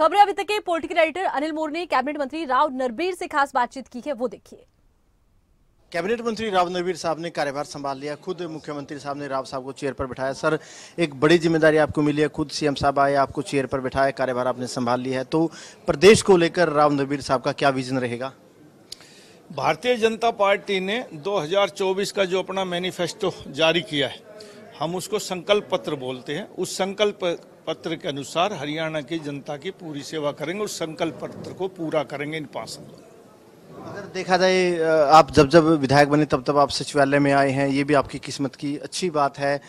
खबरें अभी तक के पॉलिटिकल एडिटर अनिल मोर ने कैबिनेट मंत्री राव नरबीर से खास बातचीत की है वो देखिए कैबिनेट मंत्री राव नरवीर साहब ने कार्यभार संभाल लिया खुद मुख्यमंत्री साहब ने राव साहब को चेयर पर बिठाया सर एक बड़ी जिम्मेदारी आपको मिली है खुद सीएम साहब आए आपको चेयर पर बिठाया कार्यभार आपने संभाल लिया है तो प्रदेश को लेकर राव नरवीर साहब का क्या विजन रहेगा भारतीय जनता पार्टी ने दो का जो अपना मैनिफेस्टो जारी किया है हम उसको संकल्प पत्र बोलते हैं उस संकल्प पत्र के अनुसार हरियाणा की जनता की पूरी सेवा करेंगे और संकल्प पत्र को पूरा करेंगे इन पाँच सालों अगर देखा जाए आप जब जब विधायक बने तब तब आप सचिवालय में आए हैं ये भी आपकी किस्मत की अच्छी बात है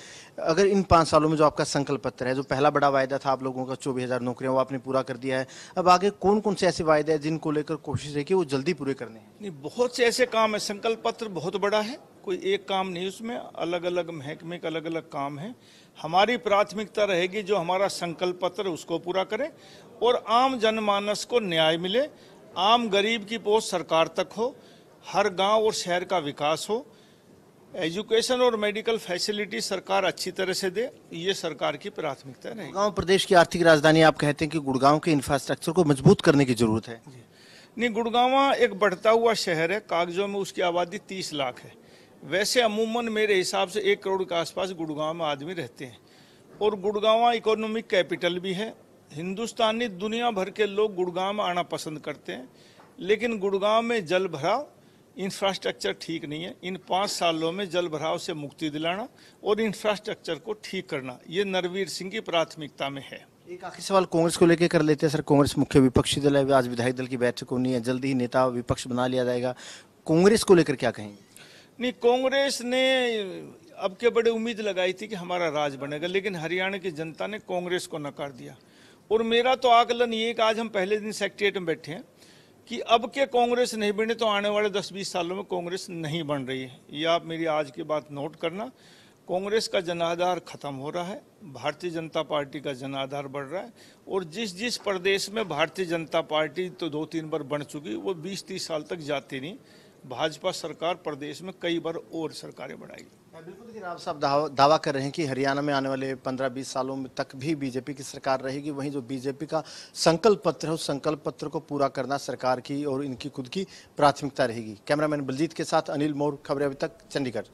अगर इन पाँच सालों में जो आपका संकल्प पत्र है जो पहला बड़ा वायदा था आप लोगों का चौबीस हज़ार नौकरियाँ वो आपने पूरा कर दिया है अब आगे कौन कौन से ऐसे वायदे हैं जिनको लेकर कोशिश है कि वो जल्दी पूरे करने हैं नहीं बहुत से ऐसे काम है संकल्प पत्र बहुत बड़ा है कोई एक काम नहीं उसमें अलग अलग महकमे का अलग अलग काम है हमारी प्राथमिकता रहेगी जो हमारा संकल्प पत्र उसको पूरा करें और आम जनमानस को न्याय मिले आम गरीब की पोस्ट सरकार तक हो हर गांव और शहर का विकास हो एजुकेशन और मेडिकल फैसिलिटी सरकार अच्छी तरह से दे ये सरकार की प्राथमिकता है गाँव प्रदेश की आर्थिक राजधानी आप कहते हैं कि गुड़गांव के इंफ्रास्ट्रक्चर को मजबूत करने की जरूरत है नहीं गुड़गांव एक बढ़ता हुआ शहर है कागजों में उसकी आबादी तीस लाख है वैसे अमूमन मेरे हिसाब से एक करोड़ के आसपास गुड़गांव में आदमी रहते हैं और गुड़गांव इकोनॉमिक कैपिटल भी है हिंदुस्तानी दुनिया भर के लोग गुड़गांव में आना पसंद करते हैं लेकिन गुड़गांव में जल भराव इंफ्रास्ट्रक्चर ठीक नहीं है इन पाँच सालों में जल भराव से मुक्ति दिलाना और इंफ्रास्ट्रक्चर को ठीक करना ये नरवीर सिंह की प्राथमिकता में है एक आखिरी सवाल कांग्रेस को लेकर कर लेते हैं सर कांग्रेस मुख्य विपक्षी दल है आज विधायक दल की बैठक होनी है जल्दी ही नेता विपक्ष बना लिया जाएगा कांग्रेस को लेकर क्या कहेंगे नहीं कांग्रेस ने अब के बड़े उम्मीद लगाई थी कि हमारा राज बनेगा लेकिन हरियाणा की जनता ने कांग्रेस को नकार दिया और मेरा तो आकलन ये कि आज हम पहले दिन सेक्रेटेरिएट में बैठे हैं कि अब के कांग्रेस नहीं बने तो आने वाले 10-20 सालों में कांग्रेस नहीं बन रही है ये आप मेरी आज की बात नोट करना कांग्रेस का जनाधार खत्म हो रहा है भारतीय जनता पार्टी का जनाधार बढ़ रहा है और जिस जिस प्रदेश में भारतीय जनता पार्टी तो दो तीन बार बन चुकी वो बीस तीस साल तक जाती नहीं भाजपा सरकार प्रदेश में कई बार और सरकारें बढ़ाई बिल्कुल लेकिन आप साहब दावा, दावा कर रहे हैं कि हरियाणा में आने वाले 15-20 सालों में तक भी बीजेपी की सरकार रहेगी वहीं जो बीजेपी का संकल्प पत्र है उस संकल्प पत्र को पूरा करना सरकार की और इनकी खुद की प्राथमिकता रहेगी कैमरामैन बलजीत के साथ अनिल मोर खबरें अभी तक चंडीगढ़